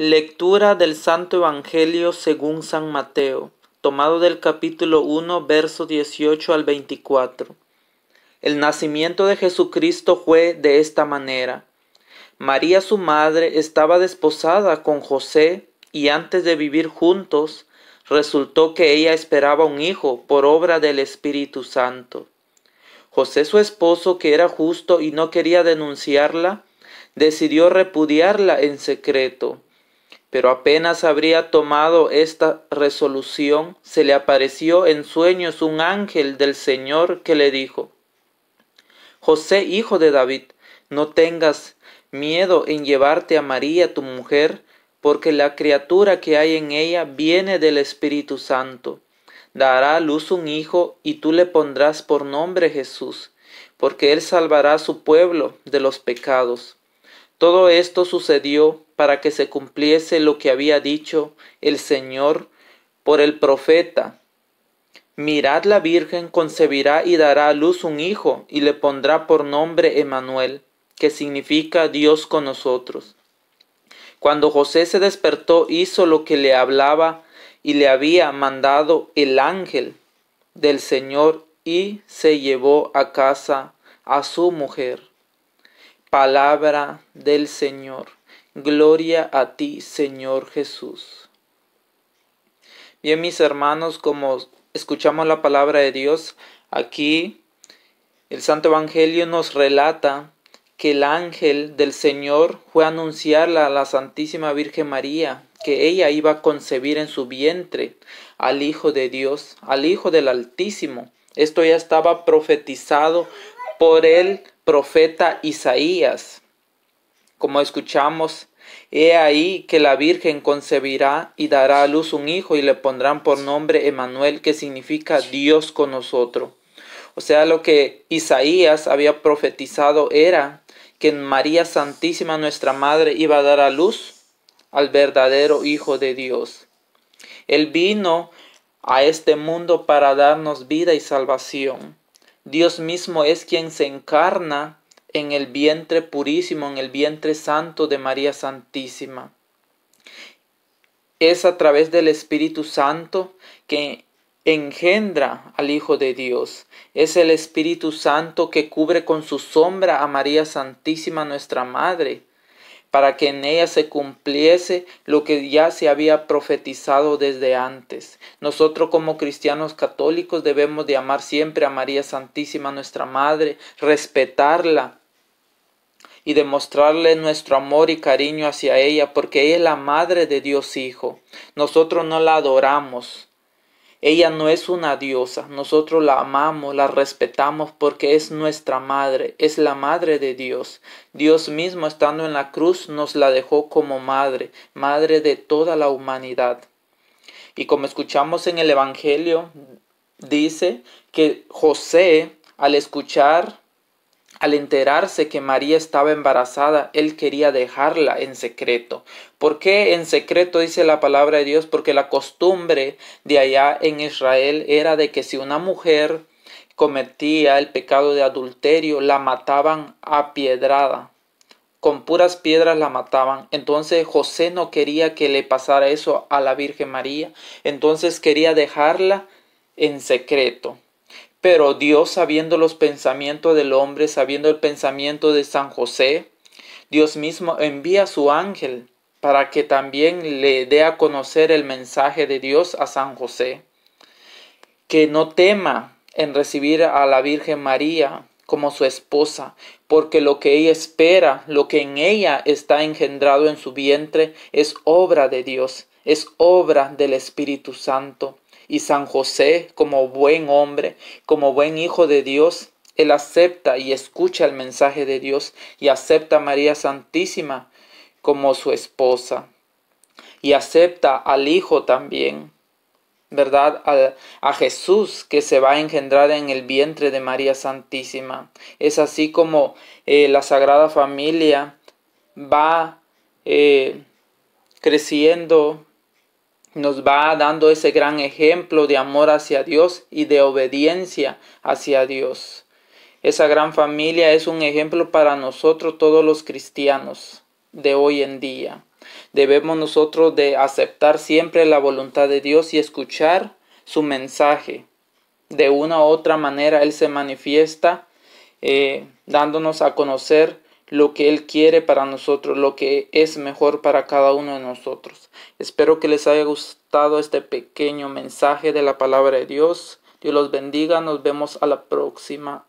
Lectura del Santo Evangelio según San Mateo, tomado del capítulo 1, verso 18 al 24. El nacimiento de Jesucristo fue de esta manera. María su madre estaba desposada con José y antes de vivir juntos, resultó que ella esperaba un hijo por obra del Espíritu Santo. José su esposo, que era justo y no quería denunciarla, decidió repudiarla en secreto pero apenas habría tomado esta resolución, se le apareció en sueños un ángel del Señor que le dijo, José, hijo de David, no tengas miedo en llevarte a María, tu mujer, porque la criatura que hay en ella viene del Espíritu Santo. Dará a luz un hijo y tú le pondrás por nombre Jesús, porque él salvará a su pueblo de los pecados. Todo esto sucedió para que se cumpliese lo que había dicho el Señor por el profeta. Mirad la Virgen concebirá y dará a luz un hijo y le pondrá por nombre Emanuel, que significa Dios con nosotros. Cuando José se despertó hizo lo que le hablaba y le había mandado el ángel del Señor y se llevó a casa a su mujer. Palabra del Señor. Gloria a ti, Señor Jesús. Bien, mis hermanos, como escuchamos la palabra de Dios, aquí el Santo Evangelio nos relata que el ángel del Señor fue a anunciar a la Santísima Virgen María, que ella iba a concebir en su vientre al Hijo de Dios, al Hijo del Altísimo. Esto ya estaba profetizado por el profeta Isaías. Como escuchamos, he ahí que la Virgen concebirá y dará a luz un hijo y le pondrán por nombre Emanuel, que significa Dios con nosotros. O sea, lo que Isaías había profetizado era que María Santísima, nuestra Madre, iba a dar a luz al verdadero Hijo de Dios. Él vino a este mundo para darnos vida y salvación. Dios mismo es quien se encarna en el vientre purísimo, en el vientre santo de María Santísima. Es a través del Espíritu Santo que engendra al Hijo de Dios. Es el Espíritu Santo que cubre con su sombra a María Santísima, nuestra Madre para que en ella se cumpliese lo que ya se había profetizado desde antes. Nosotros como cristianos católicos debemos de amar siempre a María Santísima, nuestra Madre, respetarla y demostrarle nuestro amor y cariño hacia ella, porque ella es la Madre de Dios Hijo. Nosotros no la adoramos, ella no es una diosa, nosotros la amamos, la respetamos porque es nuestra madre, es la madre de Dios. Dios mismo estando en la cruz nos la dejó como madre, madre de toda la humanidad. Y como escuchamos en el Evangelio, dice que José, al escuchar al enterarse que María estaba embarazada, él quería dejarla en secreto. ¿Por qué en secreto dice la palabra de Dios? Porque la costumbre de allá en Israel era de que si una mujer cometía el pecado de adulterio, la mataban a piedrada. Con puras piedras la mataban. Entonces José no quería que le pasara eso a la Virgen María. Entonces quería dejarla en secreto. Pero Dios, sabiendo los pensamientos del hombre, sabiendo el pensamiento de San José, Dios mismo envía a su ángel para que también le dé a conocer el mensaje de Dios a San José. Que no tema en recibir a la Virgen María como su esposa, porque lo que ella espera, lo que en ella está engendrado en su vientre, es obra de Dios, es obra del Espíritu Santo. Y San José, como buen hombre, como buen hijo de Dios, él acepta y escucha el mensaje de Dios y acepta a María Santísima como su esposa. Y acepta al Hijo también, ¿verdad? A, Jesús que se va a engendrar en el vientre de María Santísima. Es así como eh, la Sagrada Familia va eh, creciendo nos va dando ese gran ejemplo de amor hacia Dios y de obediencia hacia Dios. Esa gran familia es un ejemplo para nosotros todos los cristianos de hoy en día. Debemos nosotros de aceptar siempre la voluntad de Dios y escuchar su mensaje. De una u otra manera Él se manifiesta eh, dándonos a conocer lo que Él quiere para nosotros, lo que es mejor para cada uno de nosotros. Espero que les haya gustado este pequeño mensaje de la palabra de Dios. Dios los bendiga. Nos vemos a la próxima